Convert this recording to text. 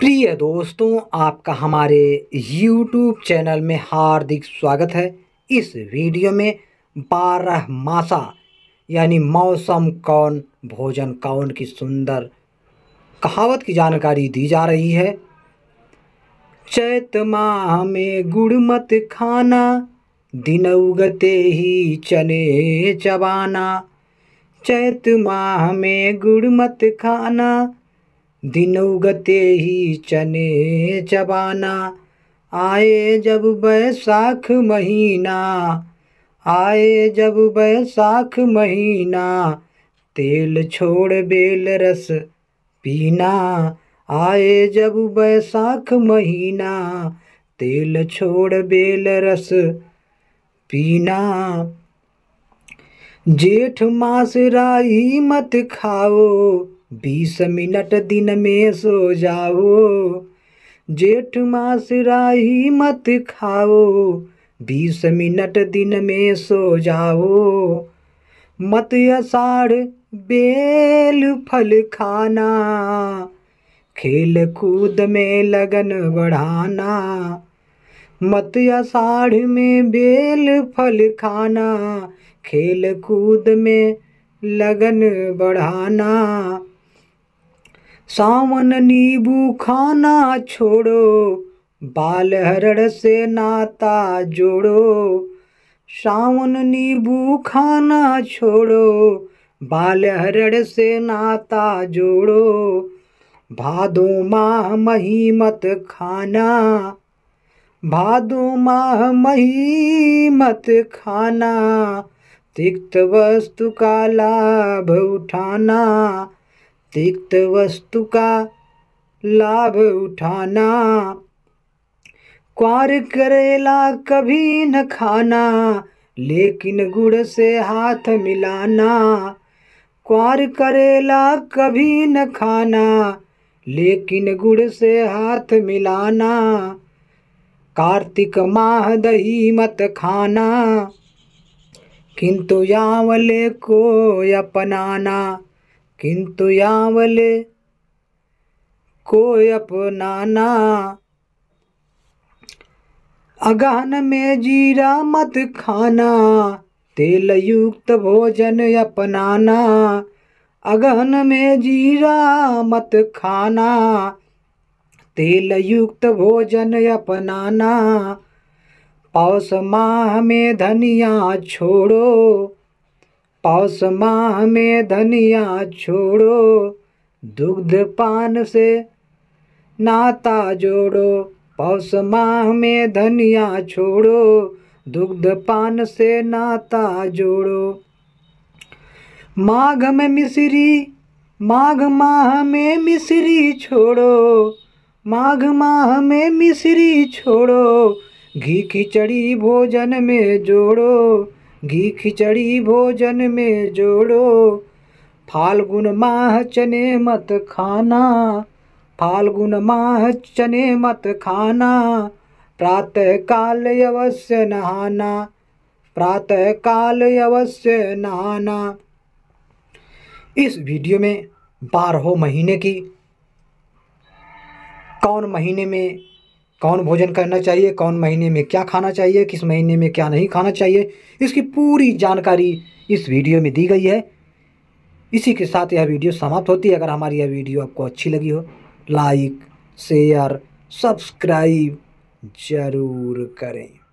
प्रिय दोस्तों आपका हमारे YouTube चैनल में हार्दिक स्वागत है इस वीडियो में बारह मासा यानी मौसम कौन भोजन कौन की सुंदर कहावत की जानकारी दी जा रही है चैत माह में गुड़ मत खाना दिन उगते ही चने चबाना चैत माह में गुड़ मत खाना दिनौ गते ही चने चबाना आए जब बैसाख महीना आए जब बैसाख महीना तेल छोड़ बेल रस पीना आए जब बैसाख महीना तेल छोड़ बेल रस पीना जेठ मास राही मत खाओ बीस मिनट दिन में सो जाओ जेठ मास राही मत खाओ बीस मिनट दिन में सो जाओ मत अषाढ़ बेल फल खाना खेल कूद में लगन बढ़ाना मत अषाढ़ में बेल फल खाना खेल कूद में लगन बढ़ाना सावन नींबू खाना छोड़ो बाल हरड़ से नाता जोड़ो सावन नींबू खाना छोड़ो बाल हरड़ से नाता जोड़ो भादो माह मही मत खाना भादो माह मही मत खाना तिक्त वस्तु का लाभ उठाना तिक्त वस्तु का लाभ उठाना क्वार करेला कभी न खाना लेकिन गुड़ से हाथ मिलाना क्वार करेला कभी न खाना लेकिन गुड़ से हाथ मिलाना कार्तिक माह दही मत खाना किंतु यावले को अपनाना किंतु यावल को अपनाना अगहन में जीरा मत खाना तेल युक्त भोजन अपनाना अगहन में जीरा मत खाना तेल युक्त भोजन अपनाना पौष माह में धनिया छोड़ो पौष माह में धनिया छोड़ो दुग्ध पान से नाता जोड़ो पौष माह में धनिया छोड़ो दुग्ध पान से नाता जोड़ो माघ में मिश्री माघ माह में मिश्री छोड़ो माघ माह में मिश्री छोड़ो घी की भोजन में जोड़ो घी खिचड़ी भोजन में जोड़ो फाल्गुन माह चने मत खाना फाल्गुन माह चने मत खाना प्रातः काल अवश्य नहाना प्रातः काल अवश्य नहाना इस वीडियो में बारहों महीने की कौन महीने में कौन भोजन करना चाहिए कौन महीने में क्या खाना चाहिए किस महीने में क्या नहीं खाना चाहिए इसकी पूरी जानकारी इस वीडियो में दी गई है इसी के साथ यह वीडियो समाप्त होती है अगर हमारी यह वीडियो आपको अच्छी लगी हो लाइक शेयर सब्सक्राइब ज़रूर करें